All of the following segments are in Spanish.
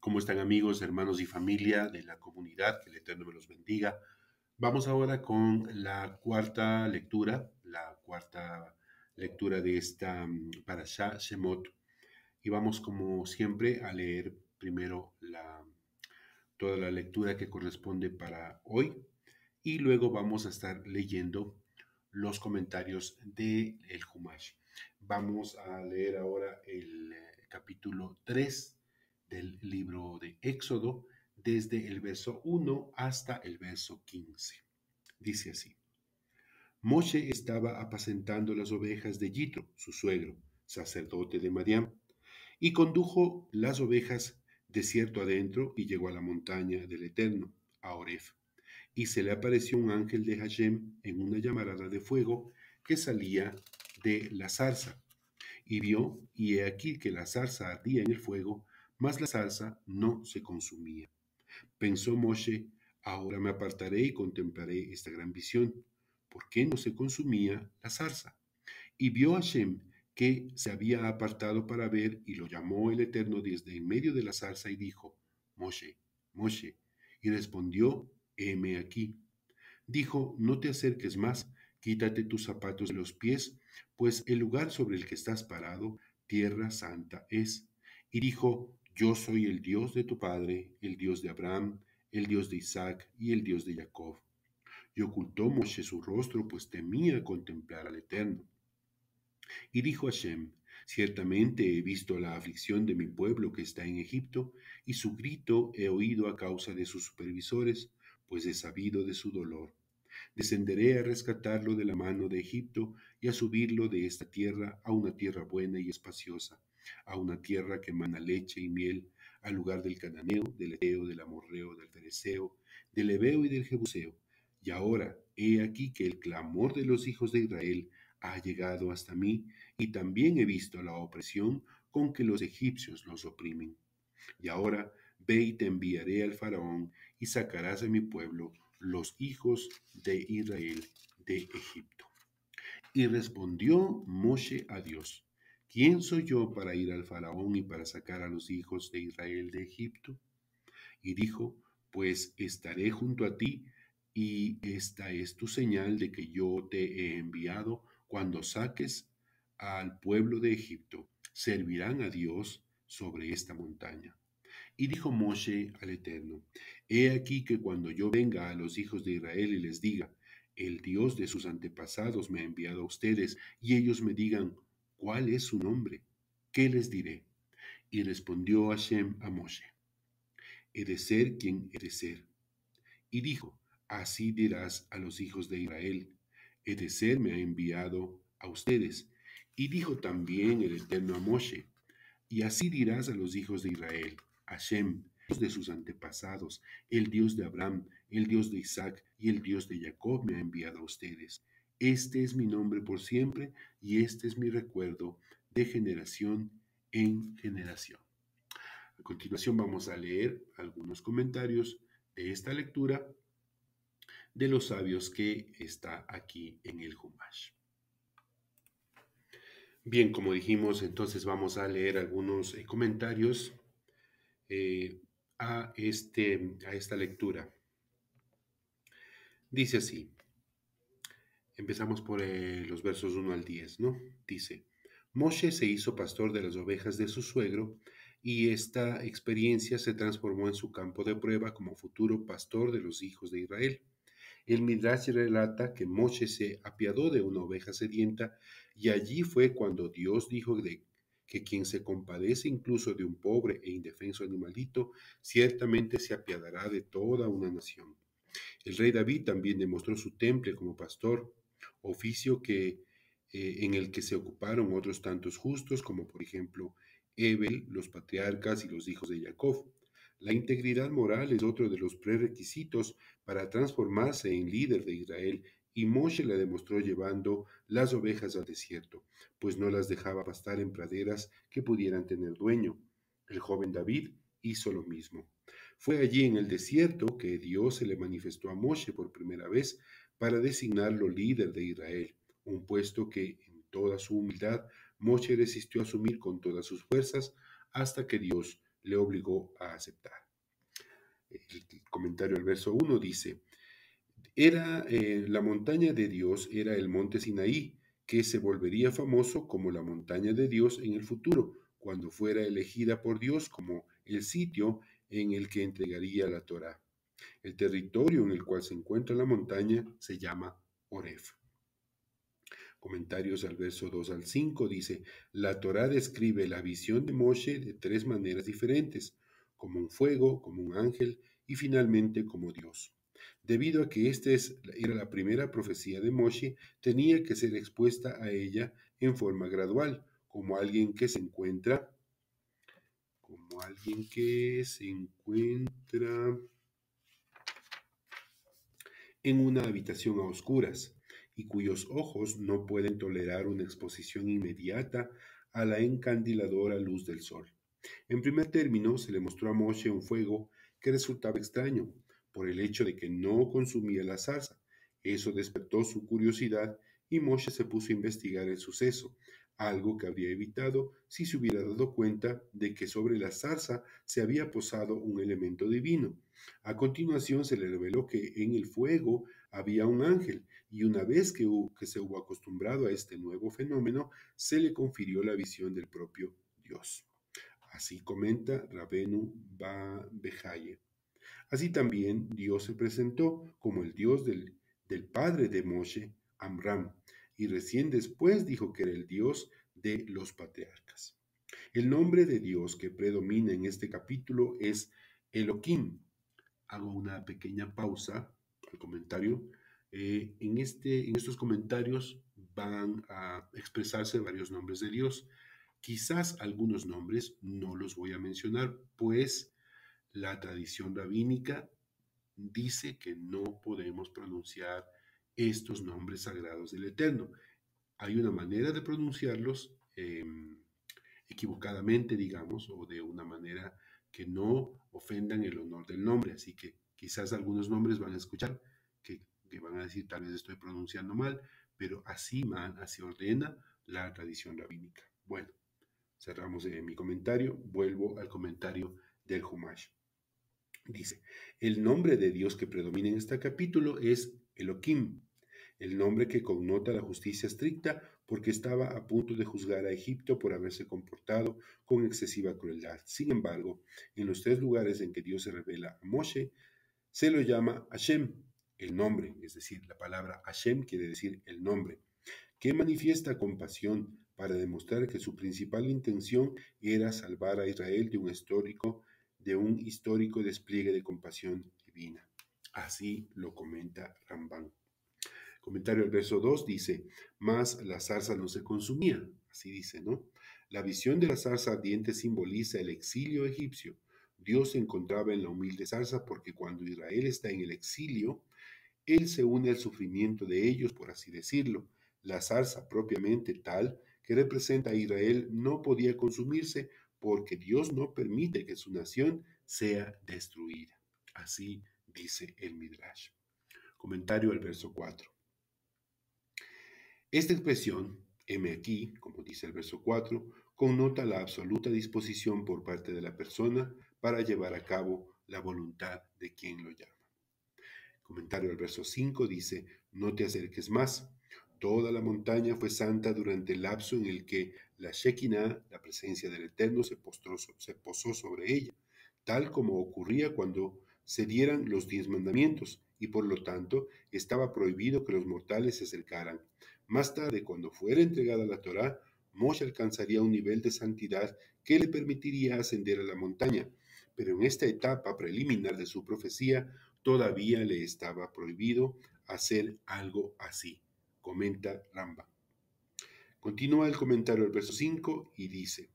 ¿Cómo están amigos, hermanos y familia de la comunidad? Que el Eterno me los bendiga. Vamos ahora con la cuarta lectura, la cuarta lectura de esta mm, para Shemot. Y vamos como siempre a leer primero la, toda la lectura que corresponde para hoy y luego vamos a estar leyendo los comentarios del el Humash. Vamos a leer ahora el eh, capítulo 3 del libro de Éxodo, desde el verso 1 hasta el verso 15. Dice así. Moshe estaba apacentando las ovejas de Yitro, su suegro, sacerdote de Madián, y condujo las ovejas desierto adentro y llegó a la montaña del Eterno, a Oref. Y se le apareció un ángel de Hashem en una llamarada de fuego que salía de la zarza. Y vio, y he aquí que la zarza ardía en el fuego, mas la salsa no se consumía. Pensó Moshe, ahora me apartaré y contemplaré esta gran visión. ¿Por qué no se consumía la salsa Y vio a Shem que se había apartado para ver y lo llamó el Eterno desde en medio de la salsa y dijo, Moshe, Moshe. Y respondió, heme aquí. Dijo, no te acerques más, quítate tus zapatos de los pies, pues el lugar sobre el que estás parado, tierra santa es. Y dijo, yo soy el Dios de tu padre, el Dios de Abraham, el Dios de Isaac y el Dios de Jacob. Y ocultó Moshe su rostro, pues temía contemplar al Eterno. Y dijo Hashem, Ciertamente he visto la aflicción de mi pueblo que está en Egipto, y su grito he oído a causa de sus supervisores, pues he sabido de su dolor. Descenderé a rescatarlo de la mano de Egipto y a subirlo de esta tierra a una tierra buena y espaciosa, a una tierra que emana leche y miel, al lugar del cananeo, del eteo, del amorreo, del fereceo, del ebeo y del jebuseo. Y ahora he aquí que el clamor de los hijos de Israel ha llegado hasta mí, y también he visto la opresión con que los egipcios los oprimen. Y ahora ve y te enviaré al faraón, y sacarás de mi pueblo los hijos de Israel de Egipto. Y respondió Moshe a Dios, ¿Quién soy yo para ir al faraón y para sacar a los hijos de Israel de Egipto? Y dijo, pues estaré junto a ti, y esta es tu señal de que yo te he enviado cuando saques al pueblo de Egipto. Servirán a Dios sobre esta montaña. Y dijo Moshe al Eterno, He aquí que cuando yo venga a los hijos de Israel y les diga, el Dios de sus antepasados me ha enviado a ustedes, y ellos me digan, ¿Cuál es su nombre? ¿Qué les diré? Y respondió Hashem a Moshe, He de ser quien he de ser. Y dijo, Así dirás a los hijos de Israel, He de ser me ha enviado a ustedes. Y dijo también el Eterno a Moshe, Y así dirás a los hijos de Israel, Hashem, Dios de sus antepasados, el Dios de Abraham, el Dios de Isaac y el Dios de Jacob me ha enviado a ustedes. Este es mi nombre por siempre y este es mi recuerdo de generación en generación. A continuación vamos a leer algunos comentarios de esta lectura de los sabios que está aquí en el Humash. Bien, como dijimos, entonces vamos a leer algunos eh, comentarios eh, a, este, a esta lectura. Dice así, Empezamos por eh, los versos 1 al 10, ¿no? Dice, Moshe se hizo pastor de las ovejas de su suegro y esta experiencia se transformó en su campo de prueba como futuro pastor de los hijos de Israel. El Midrash relata que Moshe se apiadó de una oveja sedienta y allí fue cuando Dios dijo de que quien se compadece incluso de un pobre e indefenso animalito, ciertamente se apiadará de toda una nación. El rey David también demostró su temple como pastor oficio que, eh, en el que se ocuparon otros tantos justos, como por ejemplo Ebel, los patriarcas y los hijos de Jacob. La integridad moral es otro de los prerequisitos para transformarse en líder de Israel y Moshe la demostró llevando las ovejas al desierto, pues no las dejaba pastar en praderas que pudieran tener dueño. El joven David hizo lo mismo. Fue allí en el desierto que Dios se le manifestó a Moshe por primera vez para designarlo líder de Israel, un puesto que, en toda su humildad, Moshe resistió a asumir con todas sus fuerzas hasta que Dios le obligó a aceptar. El comentario al verso 1 dice, era eh, la montaña de Dios era el monte Sinaí, que se volvería famoso como la montaña de Dios en el futuro, cuando fuera elegida por Dios como el sitio en el que entregaría la Torá. El territorio en el cual se encuentra la montaña se llama Oref. Comentarios al verso 2 al 5 dice, la Torá describe la visión de Moshe de tres maneras diferentes, como un fuego, como un ángel y finalmente como Dios. Debido a que esta era la primera profecía de Moshe, tenía que ser expuesta a ella en forma gradual, como alguien que se encuentra, como alguien que se encuentra en una habitación a oscuras, y cuyos ojos no pueden tolerar una exposición inmediata a la encandiladora luz del sol. En primer término, se le mostró a Moshe un fuego que resultaba extraño, por el hecho de que no consumía la salsa. Eso despertó su curiosidad y Moshe se puso a investigar el suceso, algo que habría evitado si se hubiera dado cuenta de que sobre la zarza se había posado un elemento divino. A continuación se le reveló que en el fuego había un ángel, y una vez que, se hubo acostumbrado a este nuevo fenómeno, se le confirió la visión del propio Dios. Así comenta Rabenu Behaye. Así también Dios se presentó como el Dios del, del padre de Moshe, Amram, y recién después dijo que era el Dios de los patriarcas. El nombre de Dios que predomina en este capítulo es Elohim. Hago una pequeña pausa el comentario. Eh, en, este, en estos comentarios van a expresarse varios nombres de Dios. Quizás algunos nombres no los voy a mencionar, pues la tradición rabínica dice que no podemos pronunciar estos nombres sagrados del Eterno. Hay una manera de pronunciarlos em, equivocadamente, digamos, o de una manera que no ofendan el honor del nombre. Así que quizás algunos nombres van a escuchar que, van a decir tal vez estoy pronunciando mal, pero así, man, así ordena la tradición rabínica. Bueno, cerramos eh, mi comentario, vuelvo al comentario del Humash. Dice, el nombre de Dios que predomina en este capítulo es Elohim, el nombre que connota la justicia estricta porque estaba a punto de juzgar a Egipto por haberse comportado con excesiva crueldad. Sin embargo, en los tres lugares en que Dios se revela a Moshe, se lo llama Hashem, el nombre, es decir, la palabra Hashem quiere decir el nombre, que manifiesta compasión para demostrar que su principal intención era salvar a Israel de un histórico, de un histórico despliegue de compasión divina. Así lo comenta Rambán. Comentario al verso 2 dice, mas la zarza no se consumía, así dice, ¿no? La visión de la zarza ardiente simboliza el exilio egipcio. Dios se encontraba en la humilde zarza porque cuando Israel está en el exilio, Él se une al sufrimiento de ellos, por así decirlo. La zarza propiamente tal que representa a Israel no podía consumirse porque Dios no permite que su nación sea destruida. Así dice el Midrash. Comentario al verso 4. Esta expresión, m aquí, como dice el verso 4, connota la absoluta disposición por parte de la persona para llevar a cabo la voluntad de quien lo llama. comentario al verso 5 dice, no te acerques más. Toda la montaña fue santa durante el lapso en el que la Shekinah, la presencia del Eterno, se, se posó sobre ella, tal como ocurría cuando se dieran los diez mandamientos, y por lo tanto estaba prohibido que los mortales se acercaran, más tarde, cuando fuera entregada la Torá, Moshe alcanzaría un nivel de santidad que le permitiría ascender a la montaña, pero en esta etapa preliminar de su profecía todavía le estaba prohibido hacer algo así, comenta Ramba. Continúa el comentario al verso 5 y dice,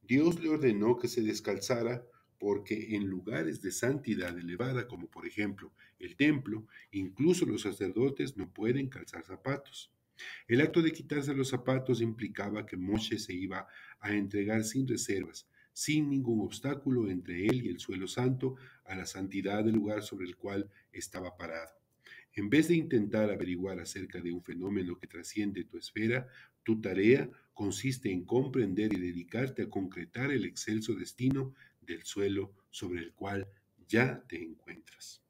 Dios le ordenó que se descalzara porque en lugares de santidad elevada, como por ejemplo el templo, incluso los sacerdotes no pueden calzar zapatos. El acto de quitarse los zapatos implicaba que Moshe se iba a entregar sin reservas, sin ningún obstáculo entre él y el suelo santo, a la santidad del lugar sobre el cual estaba parado. En vez de intentar averiguar acerca de un fenómeno que trasciende tu esfera, tu tarea consiste en comprender y dedicarte a concretar el excelso destino del suelo sobre el cual ya te encuentras.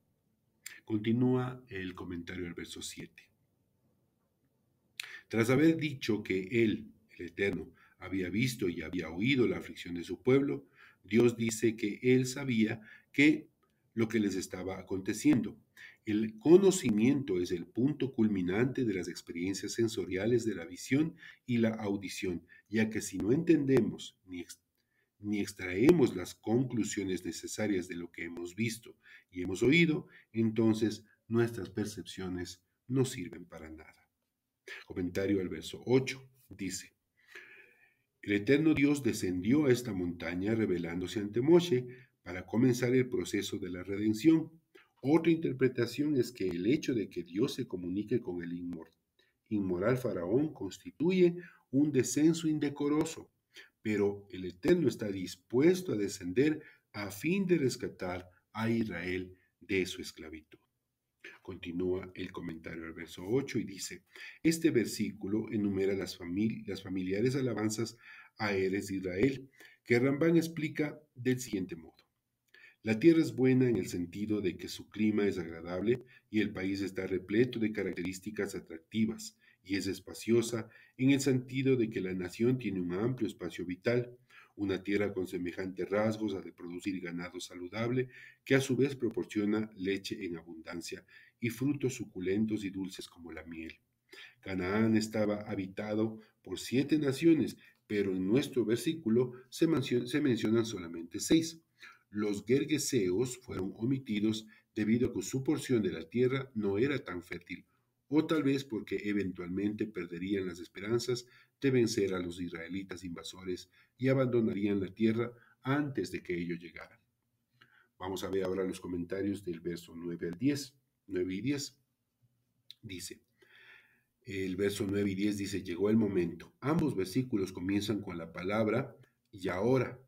Continúa el comentario al verso 7. Tras haber dicho que Él, el Eterno, había visto y había oído la aflicción de su pueblo, Dios dice que Él sabía que lo que les estaba aconteciendo. El conocimiento es el punto culminante de las experiencias sensoriales de la visión y la audición, ya que si no entendemos ni, ni extraemos las conclusiones necesarias de lo que hemos visto y hemos oído, entonces nuestras percepciones no sirven para nada. Comentario al verso 8. Dice, el eterno Dios descendió a esta montaña revelándose ante Moshe para comenzar el proceso de la redención. Otra interpretación es que el hecho de que Dios se comunique con el inmoral faraón constituye un descenso indecoroso, pero el Eterno está dispuesto a descender a fin de rescatar a Israel de su esclavitud. Continúa el comentario al verso 8 y dice, este versículo enumera las, familiares alabanzas a Eres de Israel, que Rambán explica del siguiente modo. La tierra es buena en el sentido de que su clima es agradable y el país está repleto de características atractivas, y es espaciosa en el sentido de que la nación tiene un amplio espacio vital, una tierra con semejantes rasgos ha de producir ganado saludable que a su vez proporciona leche en abundancia y frutos suculentos y dulces como la miel. Canaán estaba habitado por siete naciones, pero en nuestro versículo se, mencionan solamente seis. Los guergueseos fueron omitidos debido a que su porción de la tierra no era tan fértil, o tal vez porque eventualmente perderían las esperanzas de vencer a los israelitas invasores y abandonarían la tierra antes de que ellos llegaran. Vamos a ver ahora los comentarios del verso 9 al 10. 9 y 10. Dice, el verso 9 y 10 dice, llegó el momento. Ambos versículos comienzan con la palabra y ahora,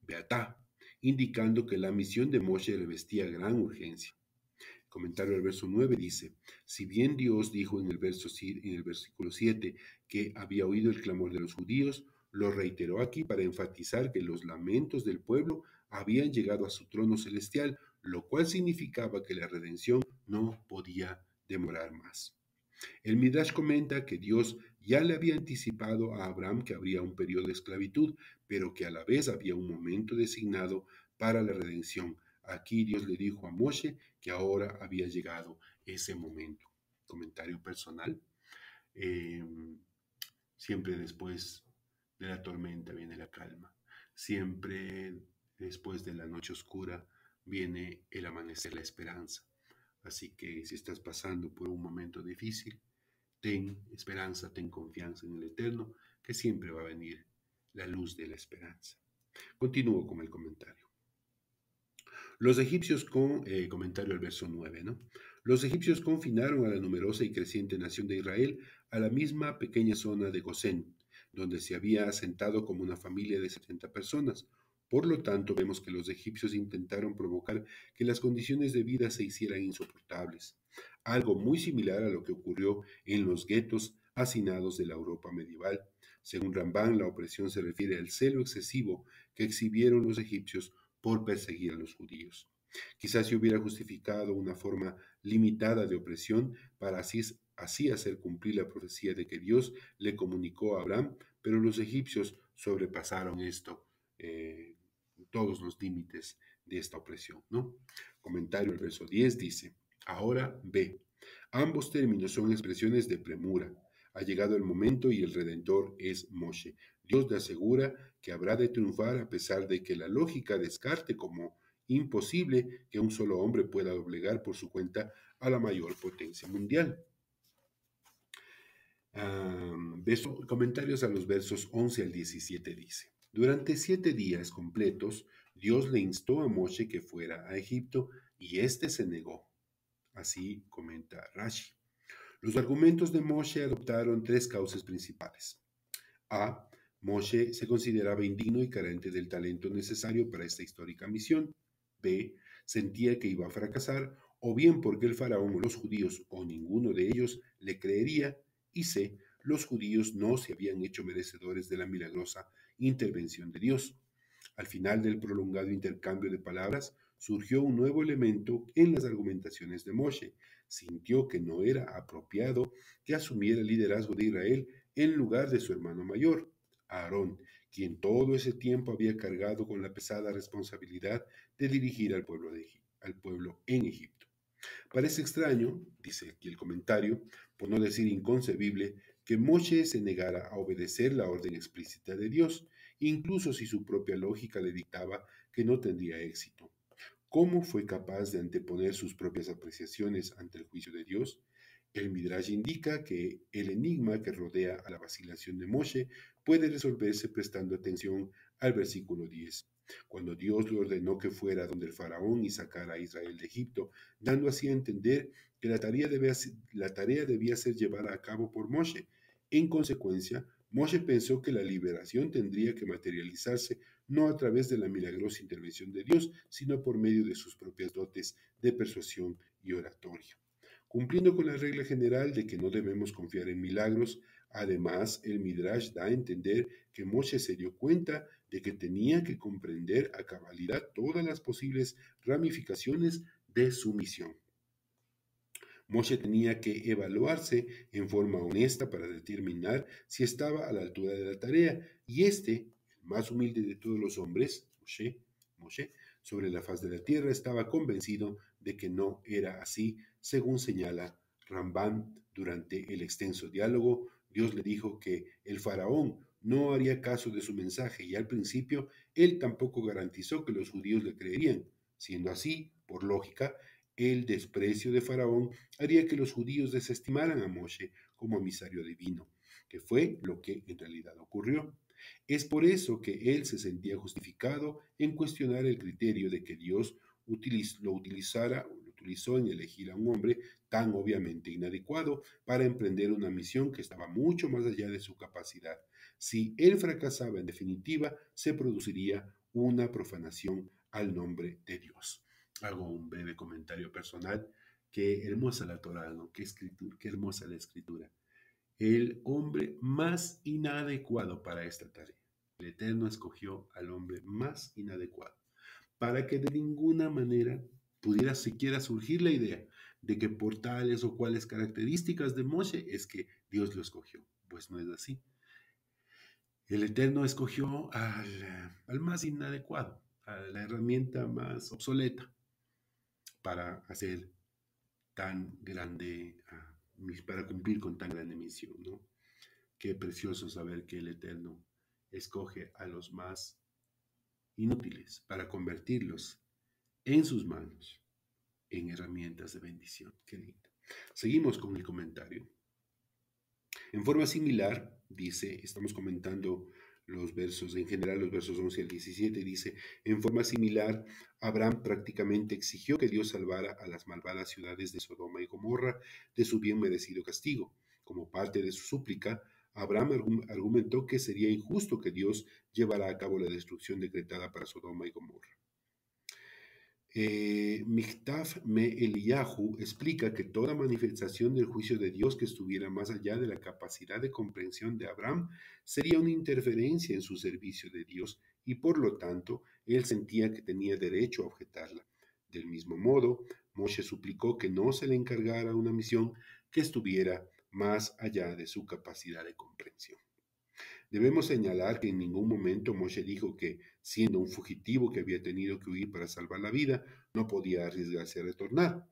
beatá, indicando que la misión de Moshe le vestía gran urgencia. comentario al verso 9 dice, si bien Dios dijo en el, verso, en el versículo 7 que había oído el clamor de los judíos, lo reiteró aquí para enfatizar que los lamentos del pueblo habían llegado a su trono celestial, lo cual significaba que la redención no podía demorar más. El Midrash comenta que Dios ya le había anticipado a Abraham que habría un periodo de esclavitud, pero que a la vez había un momento designado para la redención. Aquí Dios le dijo a Moshe que ahora había llegado ese momento. Comentario personal. Em, siempre después de la tormenta viene la calma. Siempre después de la noche oscura viene el amanecer, la esperanza. Así que si estás pasando por un momento difícil, ten esperanza, ten confianza en el Eterno, que siempre va a venir la luz de la esperanza. Continúo con el comentario. Los egipcios con, eh, comentario al verso 9, ¿no? Los egipcios confinaron a la numerosa y creciente nación de Israel a la misma pequeña zona de Gosén, donde se había asentado como una familia de 70 personas, por lo tanto, vemos que los egipcios intentaron provocar que las condiciones de vida se hicieran insoportables, algo muy similar a lo que ocurrió en los guetos hacinados de la Europa medieval. Según Rambán, la opresión se refiere al celo excesivo que exhibieron los egipcios por perseguir a los judíos. Quizás se hubiera justificado una forma limitada de opresión para así, hacer cumplir la profecía de que Dios le comunicó a Abraham, pero los egipcios sobrepasaron esto. Eh, todos los límites de esta opresión. ¿no? Comentario del verso 10 dice, ahora ve. Ambos términos son expresiones de premura. Ha llegado el momento y el Redentor es Moshe. Dios le asegura que habrá de triunfar a pesar de que la lógica descarte como imposible que un solo hombre pueda doblegar por su cuenta a la mayor potencia mundial. Ah, comentarios a los versos 11 al 17 dice, durante siete días completos, Dios le instó a Moshe que fuera a Egipto y éste se negó. Así comenta Rashi. Los argumentos de Moshe adoptaron tres causas principales. A. Moshe se consideraba indigno y carente del talento necesario para esta histórica misión. B. Sentía que iba a fracasar, o bien porque el faraón o los judíos o ninguno de ellos le creería. Y C. Los judíos no se habían hecho merecedores de la milagrosa intervención de Dios. Al final del prolongado intercambio de palabras, surgió un nuevo elemento en las argumentaciones de Moshe. Sintió que no era apropiado que asumiera el liderazgo de Israel en lugar de su hermano mayor, Aarón, quien todo ese tiempo había cargado con la pesada responsabilidad de dirigir al pueblo, de, al pueblo en Egipto. Parece extraño, dice aquí el comentario, por no decir inconcebible, que Moshe se negara a obedecer la orden explícita de Dios, incluso si su propia lógica le dictaba que no tendría éxito. ¿Cómo fue capaz de anteponer sus propias apreciaciones ante el juicio de Dios? El Midrash indica que el enigma que rodea a la vacilación de Moshe puede resolverse prestando atención al versículo 10. Cuando Dios le ordenó que fuera donde el faraón y sacara a Israel de Egipto, dando así a entender que la tarea debía, la tarea debía ser llevada a cabo por Moshe. En consecuencia, Moshe pensó que la liberación tendría que materializarse no a través de la milagrosa intervención de Dios, sino por medio de sus propias dotes de persuasión y oratoria. Cumpliendo con la regla general de que no debemos confiar en milagros, además el Midrash da a entender que Moshe se dio cuenta de que tenía que comprender a cabalidad todas las posibles ramificaciones de su misión. Moshe tenía que evaluarse en forma honesta para determinar si estaba a la altura de la tarea, y este, el más humilde de todos los hombres, Moshe, Moshe, sobre la faz de la tierra, estaba convencido de que no era así, según señala Rambán durante el extenso diálogo. Dios le dijo que el faraón no haría caso de su mensaje y al principio él tampoco garantizó que los judíos le creerían. Siendo así, por lógica, el desprecio de Faraón haría que los judíos desestimaran a Moshe como emisario divino, que fue lo que en realidad ocurrió. Es por eso que él se sentía justificado en cuestionar el criterio de que Dios lo utilizara utilizó en elegir a un hombre tan obviamente inadecuado para emprender una misión que estaba mucho más allá de su capacidad. Si él fracasaba en definitiva, se produciría una profanación al nombre de Dios. Hago un breve comentario personal. Qué hermosa la Torá, ¿no? Qué, escritura, qué hermosa la escritura. El hombre más inadecuado para esta tarea. El Eterno escogió al hombre más inadecuado para que de ninguna manera pudiera siquiera surgir la idea de que por tales o cuales características de Moshe es que Dios lo escogió. Pues no es así. El Eterno escogió al, más inadecuado, a la herramienta más obsoleta para hacer tan grande, ah, para cumplir con tan grande misión, Qué precioso saber que el Eterno escoge a los más inútiles para convertirlos en sus manos en herramientas de bendición. Qué lindo. Seguimos con el comentario. En forma similar, dice, estamos comentando los versos, en general los versos 11 al 17, dice, en forma similar, Abraham prácticamente exigió que Dios salvara a las malvadas ciudades de Sodoma y Gomorra de su bien merecido castigo. Como parte de su súplica, Abraham argumentó que sería injusto que Dios llevara a cabo la destrucción decretada para Sodoma y Gomorra. Eh, Miktaf Me Eliyahu explica que toda manifestación del juicio de Dios que estuviera más allá de la capacidad de comprensión de Abraham sería una interferencia en su servicio de Dios y por lo tanto él sentía que tenía derecho a objetarla. Del mismo modo, Moshe suplicó que no se le encargara una misión que estuviera más allá de su capacidad de comprensión. Debemos señalar que en ningún momento Moshe dijo que, siendo un fugitivo que había tenido que huir para salvar la vida, no podía arriesgarse a retornar.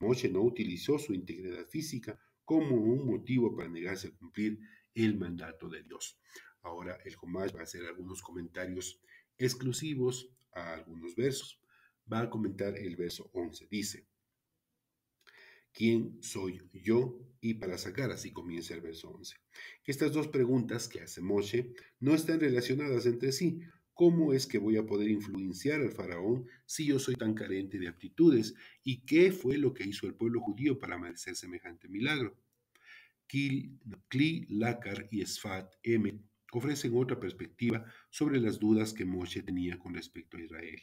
Moshe no utilizó su integridad física como un motivo para negarse a cumplir el mandato de Dios. Ahora el Jomash va a hacer algunos comentarios exclusivos a algunos versos. Va a comentar el verso 11. Dice, ¿Quién soy yo? Y para sacar así comienza el verso 11. Estas dos preguntas que hace Moshe no están relacionadas entre sí. ¿Cómo es que voy a poder influenciar al faraón si yo soy tan carente de aptitudes? ¿Y qué fue lo que hizo el pueblo judío para merecer semejante milagro? Kli, Lakar y Sfat M ofrecen otra perspectiva sobre las dudas que Moshe tenía con respecto a Israel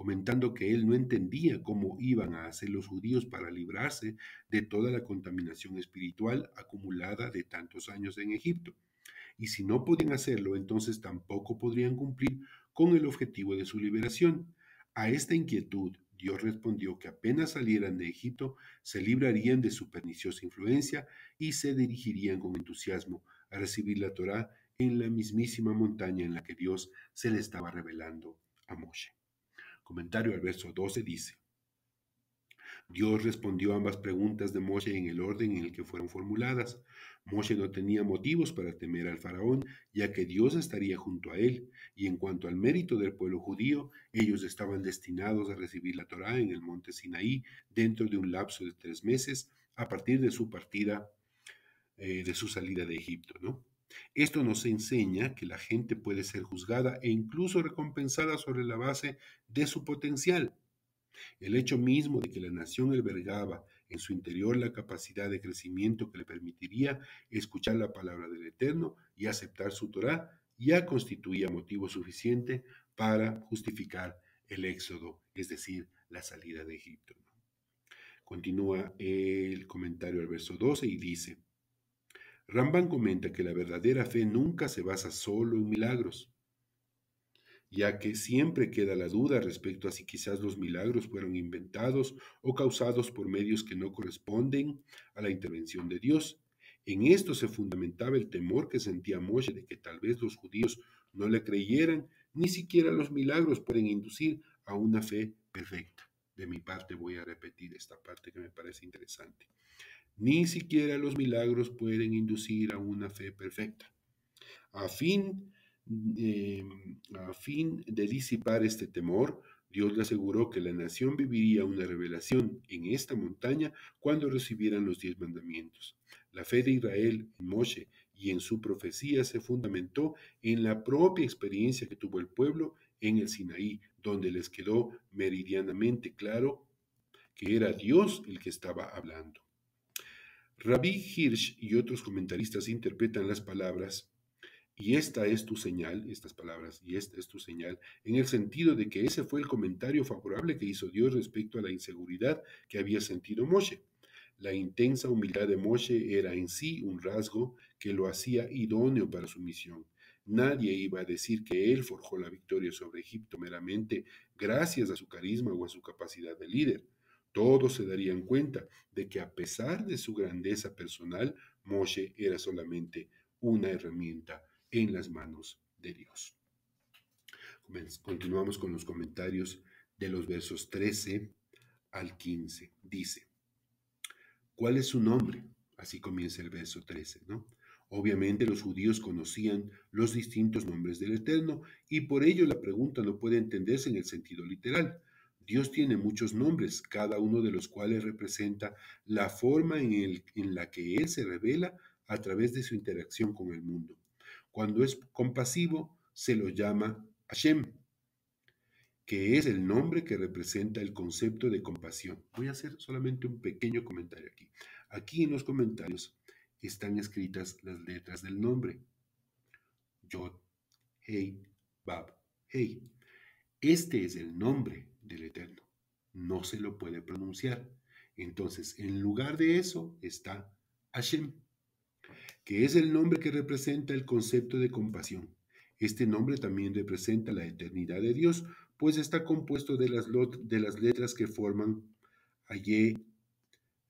comentando que él no entendía cómo iban a hacer los judíos para librarse de toda la contaminación espiritual acumulada de tantos años en Egipto. Y si no podían hacerlo, entonces tampoco podrían cumplir con el objetivo de su liberación. A esta inquietud, Dios respondió que apenas salieran de Egipto, se librarían de su perniciosa influencia y se dirigirían con entusiasmo a recibir la Torá en la mismísima montaña en la que Dios se le estaba revelando a Moshe. Comentario al verso 12 dice, Dios respondió ambas preguntas de Moshe en el orden en el que fueron formuladas. Moshe no tenía motivos para temer al faraón, ya que Dios estaría junto a él, y en cuanto al mérito del pueblo judío, ellos estaban destinados a recibir la Torá en el monte Sinaí dentro de un lapso de tres meses a partir de su partida, eh, de su salida de Egipto, ¿no? Esto nos enseña que la gente puede ser juzgada e incluso recompensada sobre la base de su potencial. El hecho mismo de que la nación albergaba en su interior la capacidad de crecimiento que le permitiría escuchar la palabra del Eterno y aceptar su Torá ya constituía motivo suficiente para justificar el éxodo, es decir, la salida de Egipto. Continúa el comentario al verso 12 y dice, Rambán comenta que la verdadera fe nunca se basa solo en milagros, ya que siempre queda la duda respecto a si quizás los milagros fueron inventados o causados por medios que no corresponden a la intervención de Dios. En esto se fundamentaba el temor que sentía Moshe de que tal vez los judíos no le creyeran, ni siquiera los milagros pueden inducir a una fe perfecta. De mi parte voy a repetir esta parte que me parece interesante. Ni siquiera los milagros pueden inducir a una fe perfecta. A fin, em, a fin de disipar este temor, Dios le aseguró que la nación viviría una revelación en esta montaña cuando recibieran los diez mandamientos. La fe de Israel en Moshe y en su profecía se fundamentó en la propia experiencia que tuvo el pueblo en el Sinaí, donde les quedó meridianamente claro que era Dios el que estaba hablando. Rabbi Hirsch y otros comentaristas interpretan las palabras y esta es tu señal, estas palabras, y esta es tu señal, en el sentido de que ese fue el comentario favorable que hizo Dios respecto a la inseguridad que había sentido Moshe. La intensa humildad de Moshe era en sí un rasgo que lo hacía idóneo para su misión. Nadie iba a decir que él forjó la victoria sobre Egipto meramente gracias a su carisma o a su capacidad de líder. Todos se darían cuenta de que a pesar de su grandeza personal, Moshe era solamente una herramienta en las manos de Dios. Continuamos con los comentarios de los versos 13 al 15. Dice, ¿cuál es su nombre? Así comienza el verso 13, Obviamente los judíos conocían los distintos nombres del Eterno y por ello la pregunta no puede entenderse en el sentido literal. Dios tiene muchos nombres, cada uno de los cuales representa la forma en, la que Él se revela a través de su interacción con el mundo. Cuando es compasivo, se lo llama Hashem, que es el nombre que representa el concepto de compasión. Voy a hacer solamente un pequeño comentario aquí. Aquí en los comentarios están escritas las letras del nombre. Yod, Hei, Bab, Hei. Este es el nombre del Eterno. No se lo puede pronunciar. Entonces, en lugar de eso está Hashem, que es el nombre que representa el concepto de compasión. Este nombre también representa la eternidad de Dios, pues está compuesto de las, de las letras que forman Ayé,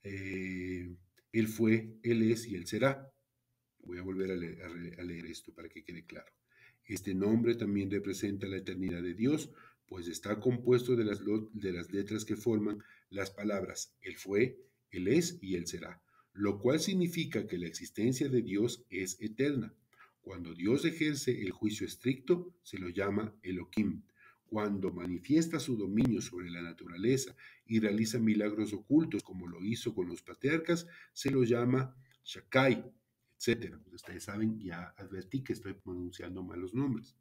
eh, Él fue, Él es y Él será. Voy a volver a leer esto para que quede claro. Este nombre también representa la eternidad de Dios, pues está compuesto de las, de las letras que forman las palabras el fue, el es y el será, lo cual significa que la existencia de Dios es eterna. Cuando Dios ejerce el juicio estricto, se lo llama Elohim. Cuando manifiesta su dominio sobre la naturaleza y realiza milagros ocultos como lo hizo con los patriarcas, se lo llama Shakai, etc. Ustedes saben, ya advertí que estoy pronunciando malos nombres.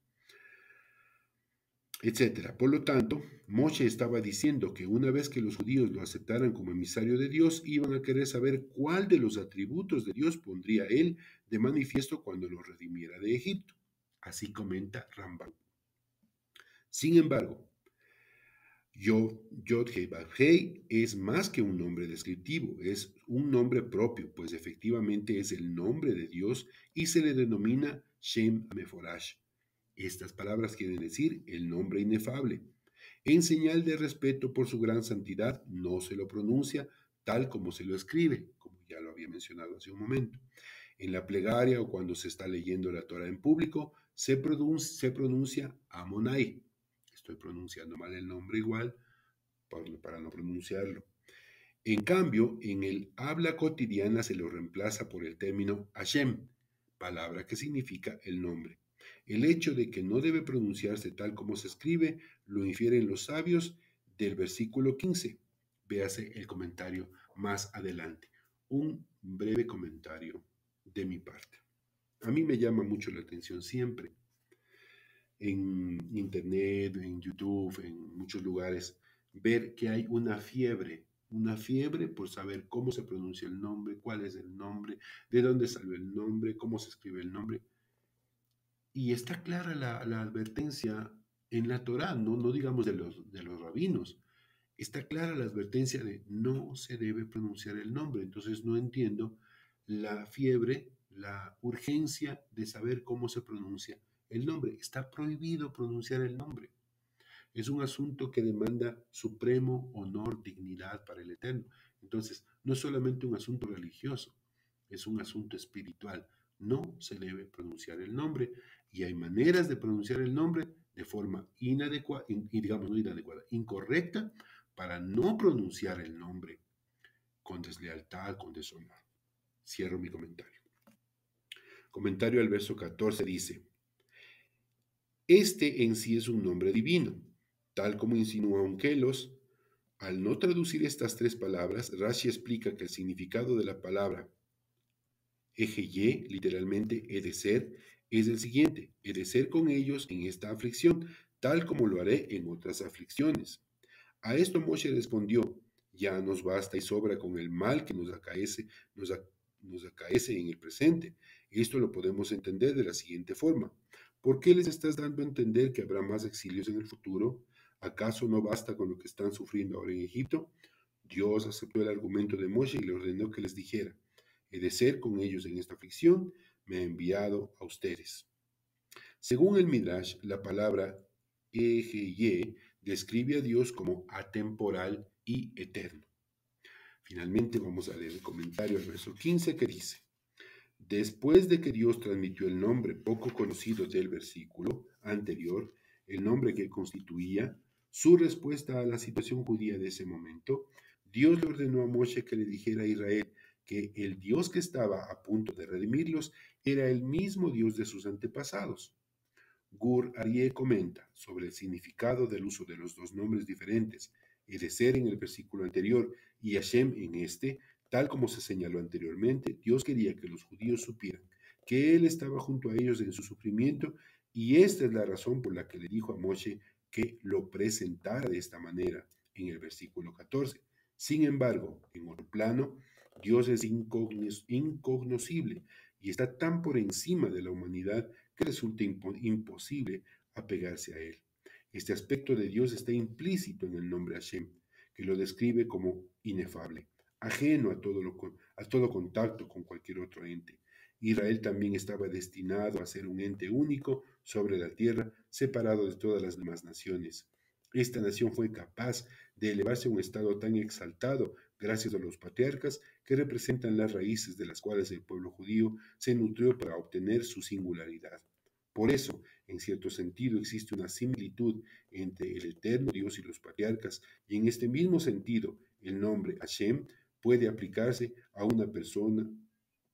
Etcétera. Por lo tanto, Moshe estaba diciendo que una vez que los judíos lo aceptaran como emisario de Dios, iban a querer saber cuál de los atributos de Dios pondría él de manifiesto cuando lo redimiera de Egipto. Así comenta Rambam. Sin embargo, yod hei es más que un nombre descriptivo, es un nombre propio, pues efectivamente es el nombre de Dios y se le denomina Shem Meforash estas palabras quieren decir el nombre inefable. En señal de respeto por su gran santidad, no se lo pronuncia tal como se lo escribe, como ya lo había mencionado hace un momento. En la plegaria o cuando se está leyendo la Torah en público, se pronuncia, se Amonai. Estoy pronunciando mal el nombre igual para no pronunciarlo. En cambio, en el habla cotidiana se lo reemplaza por el término Hashem, palabra que significa el nombre. El hecho de que no debe pronunciarse tal como se escribe lo infieren los sabios del versículo 15. Véase el comentario más adelante. Un breve comentario de mi parte. A mí me llama mucho la atención siempre en internet, en YouTube, en muchos lugares, ver que hay una fiebre, una fiebre por saber cómo se pronuncia el nombre, cuál es el nombre, de dónde salió el nombre, cómo se escribe el nombre. Y está clara la, advertencia en la Torá, no, no digamos de los, de los rabinos. Está clara la advertencia de no se debe pronunciar el nombre. Entonces no entiendo la fiebre, la urgencia de saber cómo se pronuncia el nombre. Está prohibido pronunciar el nombre. Es un asunto que demanda supremo honor, dignidad para el Eterno. Entonces, no es solamente un asunto religioso, es un asunto espiritual. No se debe pronunciar el nombre y hay maneras de pronunciar el nombre de forma inadecuada, digamos no inadecuada, incorrecta, para no pronunciar el nombre con deslealtad, con deshonor. Cierro mi comentario. Comentario al verso 14 dice, este en sí es un nombre divino, tal como insinúa Onkelos. Al no traducir estas tres palabras, Rashi explica que el significado de la palabra y literalmente de ser es el siguiente, he de ser con ellos en esta aflicción, tal como lo haré en otras aflicciones. A esto Moshe respondió, ya nos basta y sobra con el mal que nos acaece, nos, acaece en el presente. Esto lo podemos entender de la siguiente forma. ¿Por qué les estás dando a entender que habrá más exilios en el futuro? ¿Acaso no basta con lo que están sufriendo ahora en Egipto? Dios aceptó el argumento de Moshe y le ordenó que les dijera, he de ser con ellos en esta aflicción, me ha enviado a ustedes. Según el Midrash, la palabra Ejeye describe a Dios como atemporal y eterno. Finalmente vamos a leer el comentario al verso 15 que dice, después de que Dios transmitió el nombre poco conocido del versículo anterior, el nombre que constituía su respuesta a la situación judía de ese momento, Dios le ordenó a Moshe que le dijera a Israel que el Dios que estaba a punto de redimirlos era el mismo Dios de sus antepasados. Gur Arie comenta sobre el significado del uso de los dos nombres diferentes, ser en el versículo anterior y Hashem en este, tal como se señaló anteriormente, Dios quería que los judíos supieran que Él estaba junto a ellos en su sufrimiento y esta es la razón por la que le dijo a Moshe que lo presentara de esta manera en el versículo 14. Sin embargo, en otro plano, Dios es incognoscible y está tan por encima de la humanidad que resulta imposible apegarse a él. Este aspecto de Dios está implícito en el nombre Hashem, que lo describe como inefable, ajeno a todo, a todo contacto con cualquier otro ente. Israel también estaba destinado a ser un ente único sobre la tierra, separado de todas las demás naciones. Esta nación fue capaz de elevarse a un estado tan exaltado gracias a los patriarcas que representan las raíces de las cuales el pueblo judío se nutrió para obtener su singularidad. Por eso, en cierto sentido, existe una similitud entre el eterno Dios y los patriarcas, y en este mismo sentido, el nombre Hashem puede aplicarse a una persona,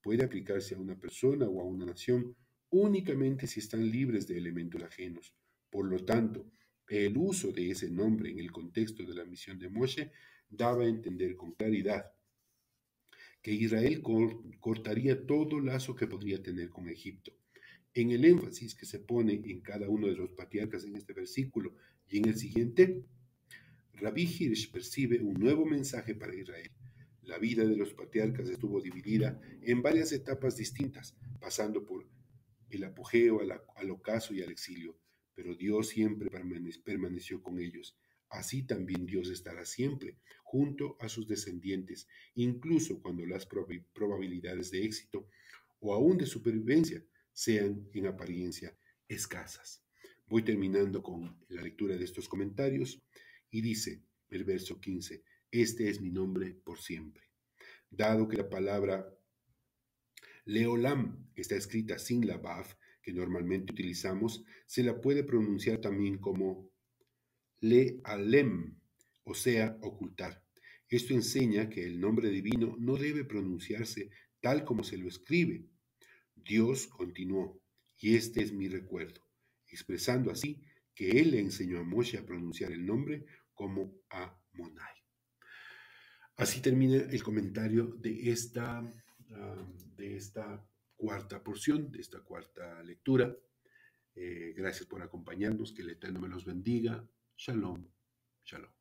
puede aplicarse a una persona o a una nación únicamente si están libres de elementos ajenos. Por lo tanto, el uso de ese nombre en el contexto de la misión de Moshe daba a entender con claridad que Israel cortaría todo lazo que podría tener con Egipto. En el énfasis que se pone en cada uno de los patriarcas en este versículo y en el siguiente, Rabbi Hirsch percibe un nuevo mensaje para Israel. La vida de los patriarcas estuvo dividida en varias etapas distintas, pasando por el apogeo al, al ocaso y al exilio, pero Dios siempre permaneció con ellos Así también Dios estará siempre junto a sus descendientes, incluso cuando las probabilidades de éxito o aún de supervivencia sean en apariencia escasas. Voy terminando con la lectura de estos comentarios y dice el verso 15, este es mi nombre por siempre. Dado que la palabra Leolam está escrita sin la Baf, que normalmente utilizamos, se la puede pronunciar también como le alem, o sea, ocultar. Esto enseña que el nombre divino no debe pronunciarse tal como se lo escribe. Dios continuó, y este es mi recuerdo, expresando así que él le enseñó a Moshe a pronunciar el nombre como Monai. Así termina el comentario de esta, ah, de esta cuarta porción, de esta cuarta lectura. Eh, gracias por acompañarnos, que el Eterno me los bendiga. שלום שלום.